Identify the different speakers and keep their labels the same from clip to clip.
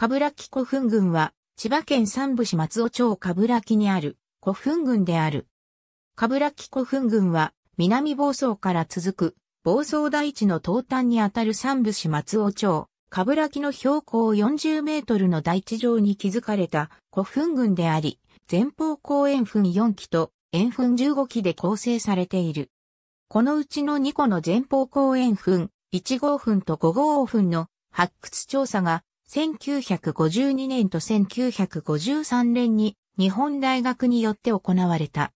Speaker 1: 鏑木古墳群は、千葉県三部市松尾町鏑木にある古墳群である。鏑木古墳群は、南房総から続く、房総大地の東端にあたる三部市松尾町、鏑木の標高40メートルの大地上に築かれた古墳群であり、前方後円墳4基と円墳15基で構成されている。このうちの2個の前方後円墳、1号墳と5号墳の発掘調査が1952年と1953年に日本大学によって行われた。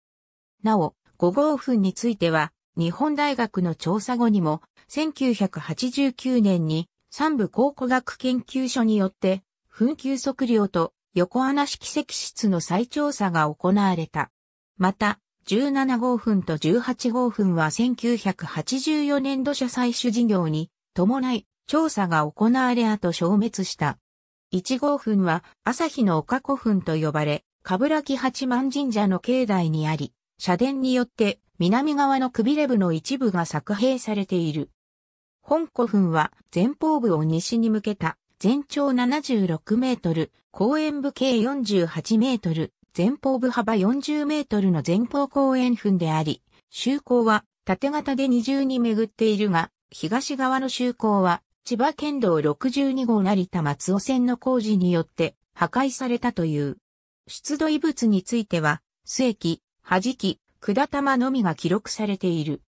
Speaker 1: なお、5号墳については、日本大学の調査後にも、1989年に三部考古学研究所によって、墳丘測量と横穴式石室の再調査が行われた。また、17号墳と18号墳は1984年土砂採取事業に伴い調査が行われ後消滅した。1号墳は朝日の丘古墳と呼ばれ、冠城八幡神社の境内にあり、社殿によって南側のくびれ部の一部が作兵されている。本古墳は前方部を西に向けた全長76メートル、公園部計48メートル、前方部幅40メートルの前方公園墳であり、周口は縦型で二重に巡っているが、東側の周口は千葉県道62号成田松尾線の工事によって破壊されたという。出土遺物については、末期、弾き、管玉のみが記録されている。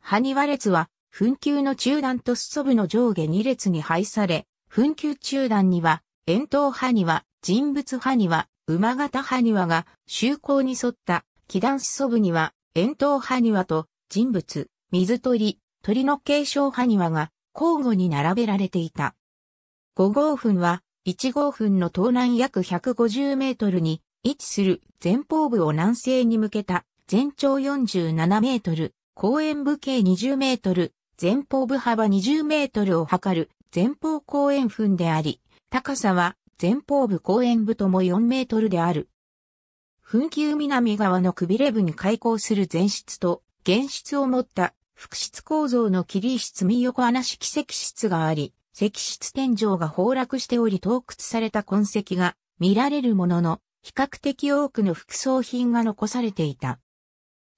Speaker 1: 埴輪列は、墳丘の中段と裾部の上下2列に配され、墳丘中段には、円筒埴輪、人物埴輪、馬型埴輪が、周行に沿った、気段裾部には、円筒埴輪と、人物、水鳥、鳥の継承埴輪が、交互に並べられていた。5号墳は、1号墳の東南約150メートルに位置する前方部を南西に向けた全長47メートル、公園部径20メートル、前方部幅20メートルを測る前方公園墳であり、高さは前方部公園部とも4メートルである。墳丘南側のくびれ部に開口する前室と現室を持った複質構造の切り室三横穴式石室があり、石室天井が崩落しており洞窟された痕跡が見られるものの、比較的多くの副葬品が残されていた。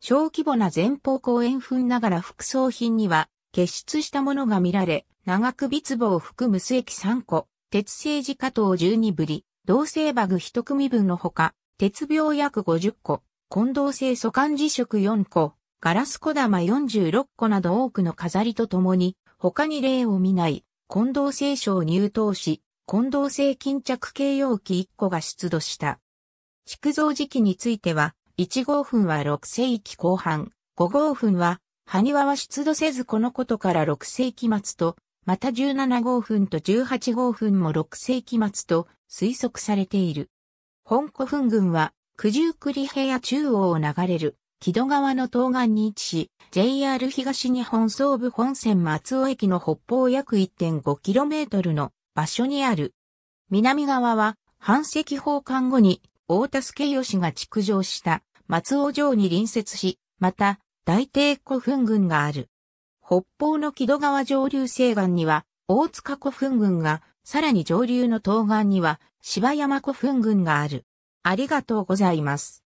Speaker 1: 小規模な前方後円墳ながら副葬品には、結出したものが見られ、長首壺を含む末期3個、鉄製自家刀12ぶり、同性バグ1組分のほか、鉄病約50個、混同性素管磁色4個、ガラス小玉46個など多くの飾りとともに、他に例を見ない、近藤聖書を入刀し、近藤製巾着形容器1個が出土した。築造時期については、1号墳は6世紀後半、5号墳は、埴輪は出土せずこのことから6世紀末と、また17号墳と18号墳も6世紀末と推測されている。本古墳群は、九十九里平野中央を流れる木戸川の東岸に位置し、JR 東日本総武本線松尾駅の北方約 1.5km の場所にある。南側は、半石奉還後に、大田助義が築城した松尾城に隣接し、また、大帝古墳群がある。北方の木戸川上流西岸には、大塚古墳群が、さらに上流の東岸には、芝山古墳群がある。ありがとうございます。